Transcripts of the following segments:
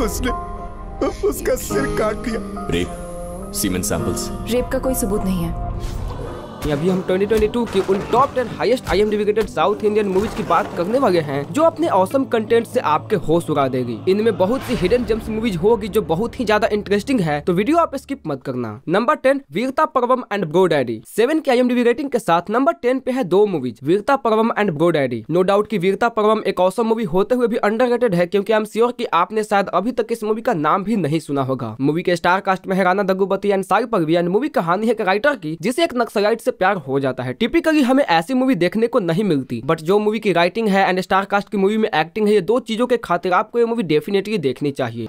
उसने उसका सिर काट दिया रेप सीमेंट सैंपल्स रेप का कोई सबूत नहीं है अभी हम 2022 की उन top ten highest I M south Indian movies की बात करने वाले हैं जो अपने औसम कंटेंट से आपके होश उगा देगी इनमें बहुत सी हिडन जेम्स मूवीज होगी जो बहुत ही ज्यादा इंटरेस्टिंग है तो वीडियो आप स्किप मत करना number ten Virata Parvam and Bro Daddy seven की आई रेटिंग के साथ नंबर टेन पे है दो movies Virata Parvam and Bro Daddy no doubt की वीरता पर्वम एक औसम मूवी होते हुए भी अंडर है क्यूँकी आई एम श्योर की आपने शायद अभी तक इस मूवी का नाम भी नहीं सुना होगा मूवी के स्टार कास्ट में है Rana Daggubati and Sai Pallavi and movie कहानी है राइटर की जिसे एक नक्सलाइट से प्यार हो जाता है टिपिकली हमें ऐसी मूवी देखने को नहीं मिलती बट जो मूवी की राइटिंग है एंड स्टार कास्ट की मूवी में एक्टिंग है ये दो चीजों के खातिर आपको ये मूवी डेफिनेटली देखनी चाहिए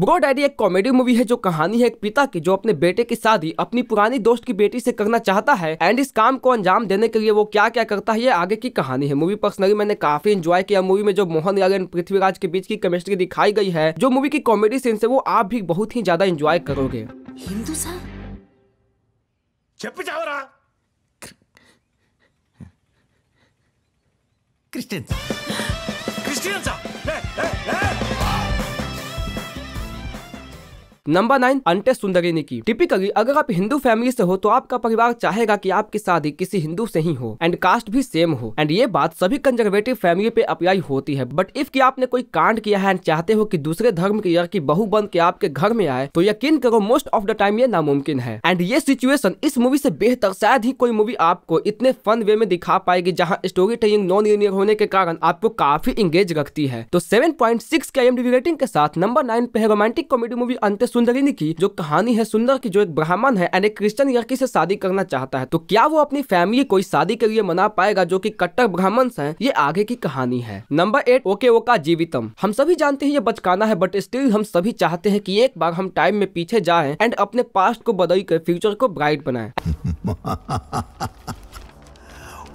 बुगो डैडी एक कॉमेडी मूवी है जो कहानी है एक पिता की जो अपने बेटे की शादी अपनी पुरानी दोस्त की बेटी से करना चाहता है एंड इस काम को अंजाम देने के लिए वो क्या क्या करता है ये आगे की कहानी है मूवी पर्सनली मैंने काफी एंजॉय किया मूवी में जो मोहन याग एंड पृथ्वीराज के बीच की केमिस्ट्री दिखाई गई है जो मूवी की कॉमेडी सीन है वो आप भी बहुत ही ज्यादा एंजॉय करोगे हिंदू साहब क्रिस्टियन क्रिस्टियन साहब नंबर नाइन अंटे सुंदरिनी की टिपिकली अगर आप हिंदू फैमिली से हो तो आपका परिवार चाहेगा कि आपकी शादी किसी हिंदू से ही हो एंड कास्ट भी सेम हो एंड ये बात सभी कंजर्वेटिव फैमिली पे अप्लाई होती है बट इफ की आपने कोई कांड किया है एंड चाहते हो कि दूसरे धर्म की की बहु बन के आपके घर में आए तो यकीन करो मोस्ट ऑफ द टाइम ये नामुमकिन है एंड ये सिचुएशन इस मूवी से बेहतर शायद ही कोई मूवी आपको इतने फन वे में दिखा पाएगी जहाँ स्टोरी टेलिंग नॉन लिनियर होने के कारण आपको काफी इंगेज रखती है तो सेवन पॉइंट सिक्स के रेटिंग के साथ नंबर नाइन पे romantic comedy movie Ante Sundaraniki की जो कहानी है सुंदर की जो एक ब्राह्मण है एंड एक क्रिश्चियन लड़की से शादी करना चाहता है तो क्या वो अपनी फैमिली को शादी के लिए मना पाएगा जो की कट्टर ब्राह्मण है ये आगे की कहानी है नंबर एट ओके ओ का जीवितम हम सभी जानते हैं ये बचकाना है बट स्टिल हम सभी चाहते हैं की एक बार हम टाइम में पीछे जाए एंड अपने पास्ट को बदल कर फ्यूचर को ब्राइट बनाए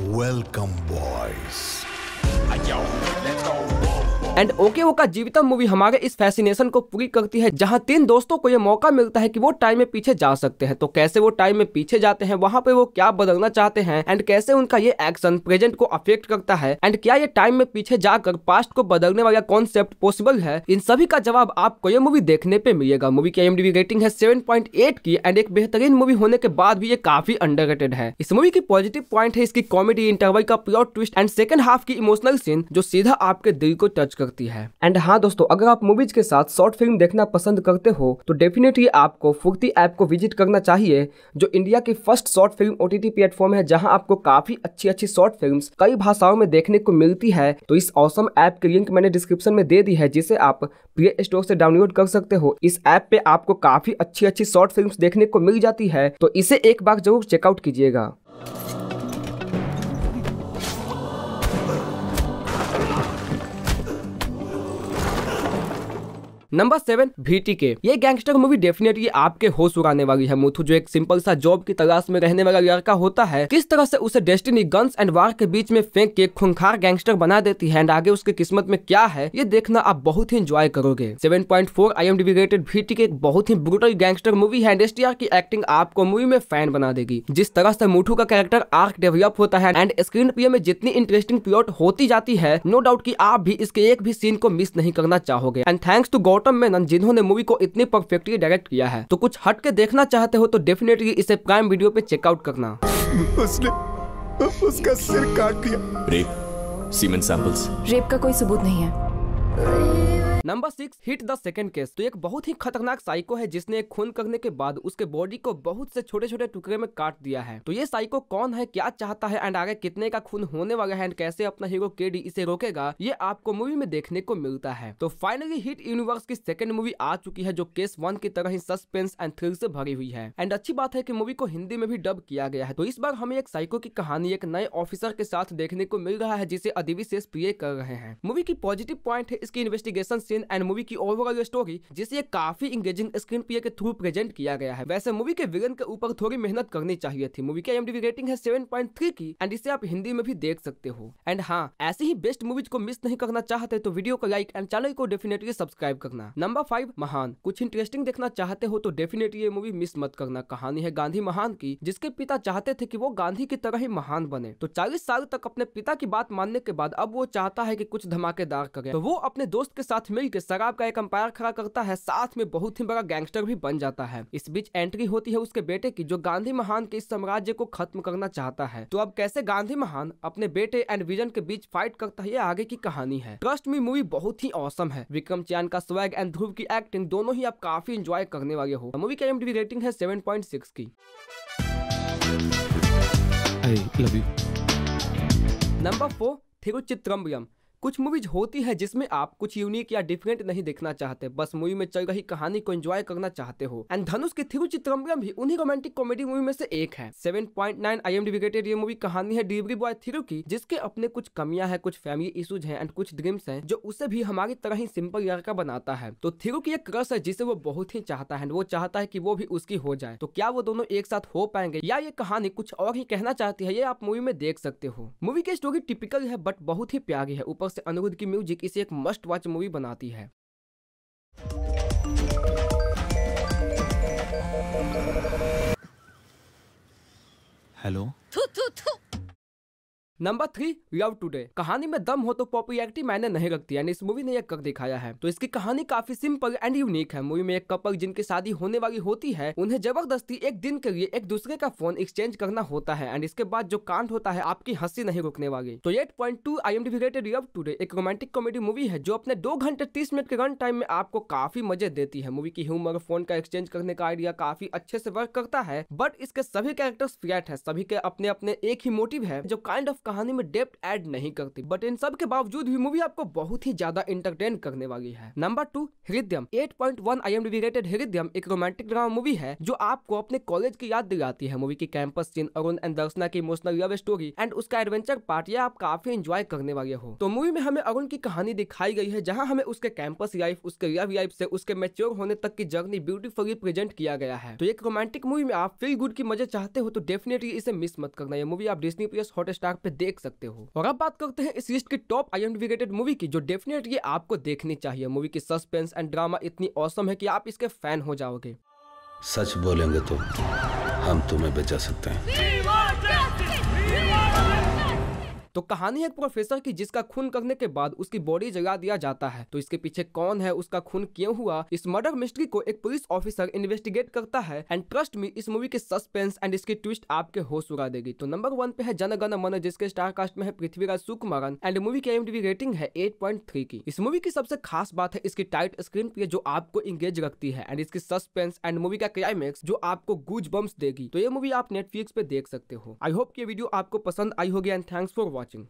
वेलकम बॉयज एंड ओके का जीवितम मूवी हमारे इस फैसिनेशन को पूरी करती है जहाँ तीन दोस्तों को यह मौका मिलता है कि वो टाइम में पीछे जा सकते हैं तो कैसे वो टाइम में पीछे जाते हैं वहाँ पे वो क्या बदलना चाहते हैं एंड कैसे उनका ये एक्शन प्रेजेंट को अफेक्ट करता है एंड क्या ये टाइम में पीछे जाकर पास्ट को बदलने वाला कॉन्सेप्ट पॉसिबल है इन सभी का जवाब आपको ये मूवी देखने पे मिलेगा मूवी की एमडीबी रेटिंग है 7.8 की एंड एक बेहतरीन मूवी होने के बाद भी ये काफी अंडर है इस मूवी की पॉजिटिव पॉइंट है इसकी कॉमेडी इंटरवल का pure twist and second half की इमोशनल सीन जो सीधा आपके दिल को टच कर करती है एंड हाँ दोस्तों अगर आप मूवीज के साथ शॉर्ट फिल्म देखना पसंद करते हो तो डेफिनेटली आपको फुर्ती ऐप को विजिट करना चाहिए जो इंडिया की first short film OTT platform है जहाँ आपको काफी अच्छी अच्छी शॉर्ट फिल्म कई भाषाओं में देखने को मिलती है तो इस औसम ऐप के लिंक मैंने डिस्क्रिप्शन में दे दी है जिसे आप प्ले स्टोर से डाउनलोड कर सकते हो इस ऐप पे आपको काफी अच्छी अच्छी शॉर्ट फिल्म देखने को मिल जाती है तो इसे एक बार जरूर चेकआउट कीजिएगा नंबर सेवन भीटी के ये गैंगस्टर मूवी डेफिनेटली आपके होश उड़ाने वाली है मुथु जो एक सिंपल सा जॉब की तलाश में रहने वाला लड़का होता है किस तरह से उसे डेस्टिनी गन्स एंड वार के बीच में फेंक के खुंखार गैंगस्टर बना देती है एंड आगे उसके किस्मत में क्या है ये देखना आप बहुत ही इंजॉय करोगे seven point four I M डिविगेटेड भीटी के एक बहुत ही ब्रुटल गैंगस्टर मूवी है एंड एस की एक्टिंग आपको मूवी में फैन बना देगी जिस तरह से मुठू का कैरेक्टर आर्क डेवलप होता है एंड स्क्रीन प्ले में जितनी इंटरेस्टिंग प्लॉट होती जाती है नो डाउट की आप भी इसके एक भी सीन को मिस नहीं करना चाहोगे and thanks to God Gautham Menon जिन्होंने मूवी को इतनी परफेक्टली डायरेक्ट किया है तो कुछ हट के देखना चाहते हो तो डेफिनेटली इसे प्राइम वीडियो पे चेकआउट करना उसने उसका सिर काट दिया रेप सीमेंट सैंपल्स रेप का कोई सबूत नहीं है number six hit the second case तो एक बहुत ही खतरनाक साइको है जिसने एक खून करने के बाद उसके बॉडी को बहुत से छोटे छोटे टुकड़े में काट दिया है तो ये साइको कौन है क्या चाहता है एंड आगे कितने का खून होने वाला है एंड कैसे अपना हीरो केडी इसे रोकेगा ये आपको मूवी में देखने को मिलता है तो फाइनली हिट यूनिवर्स की सेकंड मूवी आ चुकी है जो केस वन की तरह ही सस्पेंस एंड थ्रिल से भरी हुई है एंड अच्छी बात है की मूवी को हिंदी में भी डब किया गया है तो इस बार हमें एक साइको की कहानी एक नए ऑफिसर के साथ देखने को मिल रहा है जिसे अदिवी शेष प्रिय कर रहे हैं मूवी की पॉजिटिव पॉइंट है इसकी इन्वेस्टिगेशन सीन एंड मूवी की ओवरऑल स्टोरी जिसे काफी इंगेजिंग स्क्रीन प्ले के थ्रू प्रेजेंट किया गया है वैसे मूवी के विगन के ऊपर थोड़ी मेहनत करनी चाहिए थी मूवी की एमडीवी रेटिंग है सेवन की एंड इसे आप हिंदी में भी देख सकते हो एंड हाँ ऐसी ही बेस्ट मूवीज को मिस नहीं करना चाहते तो वीडियो को लाइक एंड चैनल को डेफिनेटली सब्सक्राइब करना नंबर फाइव महान कुछ इंटरेस्टिंग देखना चाहते हो तो डेफिनेटली ये मूवी मिस मत करना कहानी है गांधी महान की जिसके पिता चाहते थे कि वो गांधी की तरह ही महान बने तो चालीस साल तक अपने पिता की बात मानने के बाद अब वो चाहता है कि कुछ धमाकेदार करे तो वो अपने दोस्त के साथ मिल बॉडी के शराब का एक अंपायर खड़ा करता है साथ में बहुत ही बड़ा गैंगस्टर भी बन जाता है इस बीच एंट्री होती है उसके बेटे की जो गांधी महान के इस साम्राज्य को खत्म करना चाहता है तो अब कैसे गांधी महान अपने बेटे एंड विजन के बीच फाइट करता है ये आगे की कहानी है ट्रस्ट मी मूवी बहुत ही औसम है विक्रम चैन का स्वैग एंड ध्रुव की एक्टिंग दोनों ही आप काफी इंजॉय करने वाले हो मूवी की एम रेटिंग है सेवन पॉइंट सिक्स की नंबर फोर थिरुचित्रम्बरम कुछ मूवीज होती है जिसमें आप कुछ यूनिक या डिफरेंट नहीं देखना चाहते बस मूवी में चल रही कहानी को एंजॉय करना चाहते हो एंड धनुष की चित्रम्बरम भी उन्हीं रोमांटिक कॉमेडी मूवी में से एक है seven point nine I M rated ये मूवी कहानी है डिलीवरी बॉय थिरु की जिसके अपने कुछ कमियां हैं कुछ फैमिली इशूज है एंड कुछ ड्रीम्स है जो उसे भी हमारी तरह ही सिंपल लड़का बनाता है तो थिरु की एक क्रस है जिसे वो बहुत ही चाहता है वो चाहता है की वो भी उसकी हो जाए तो क्या वो दोनों एक साथ हो पाएंगे या ये कहानी कुछ और ही कहना चाहती है ये आप मूवी में देख सकते हो मूवी की स्टोरी टिपिकल है बट बहुत ही प्यारी है ऊपर से अनिरुद्ध की म्यूजिक इसे एक मस्ट वॉच मूवी बनाती है हेलो थू थू थू नंबर थ्री लव टुडे कहानी में दम हो तो पॉपुलरिटी मैंने नहीं रखती यानी इस मूवी ने यह कर दिखाया है तो इसकी कहानी काफी सिंपल एंड यूनिक है मूवी में एक कपल जिनकी शादी होने वाली होती है उन्हें जबरदस्ती एक दिन के लिए एक दूसरे का फोन एक्सचेंज करना होता है एंड इसके बाद जो कांड होता है आपकी हंसी नहीं रुकने वाली तो eight point two I M rated Love Today एक रोमांटिक कॉमेडी मूवी है जो अपने दो घंटे तीस मिनट के रन टाइम में आपको काफी मजे देती है मूवी की ह्यूमर फोन का एक्सचेंज करने का आइडिया काफी अच्छे से वर्क करता है बट इसके सभी कैरेक्टर्स फ्लैट है सभी के अपने अपने एक ही मोटिव है जो काइंड ऑफ कहानी में डेप्थ ऐड नहीं करती बट इन सब के बावजूद भी मूवी आपको बहुत ही ज्यादा इंटरटेन करने वाली है number two Hridayam eight point rated Hridayam एक रोमांटिक ड्रामा मूवी है जो आपको अपने कॉलेज की याद दिलाती है मूवी की campus scene Arun and Darshana की इमोशनल लव स्टोरी एंड उसका एडवेंचर पार्ट यह आप काफी एंजॉय करने वाले हो तो मूवी में हमें अरुण की कहानी दिखाई गई है जहाँ हमें उसके कैंपस लाइफ उसके लव लाइफ से उसके मेच्योर होने तक की जर्नी ब्यूटीफुली प्रेजेंट किया गया है तो एक रोमांटिक मूवी में आप फील गुड की मजे चाहते हो तो डेफिनेटली इसे मिस मत करना यह मूवी आप डिस्नी प्लस हॉट स्टार पे देख सकते हो और अब बात करते हैं इस लिस्ट की top I M rated movie की जो डेफिनेटली आपको देखनी चाहिए मूवी की सस्पेंस एंड ड्रामा इतनी औसम है की आप इसके फैन हो जाओगे सच बोलेंगे तो हम तुम्हें बचा सकते हैं तो कहानी है एक प्रोफेसर की जिसका खून करने के बाद उसकी बॉडी जगा दिया जाता है तो इसके पीछे कौन है उसका खून क्यों हुआ इस मर्डर मिस्ट्री को एक पुलिस ऑफिसर इन्वेस्टिगेट करता है एंड ट्रस्ट में इस मूवी के सस्पेंस एंड इसकी ट्विस्ट आपके होश उड़ा देगी तो नंबर वन पे है जनगण मन जिसके स्टार कास्ट में है पृथ्वीराज सुकुमारन एंड मूवी की एमडीबी रेटिंग है 8.3 की इस मूवी की सबसे खास बात है इसकी टाइट स्क्रीन पे जो आपको इंगेज रखती है एंड इसकी सस्पेंस एंड मूवी का क्लाइमेक्स जो आपको गूज बम्स देगी तो ये मूवी आप नेटफ्लिक्स पे देख सकते हो आई होप ये वीडियो आपको पसंद आई होगी and thanks for watch watching.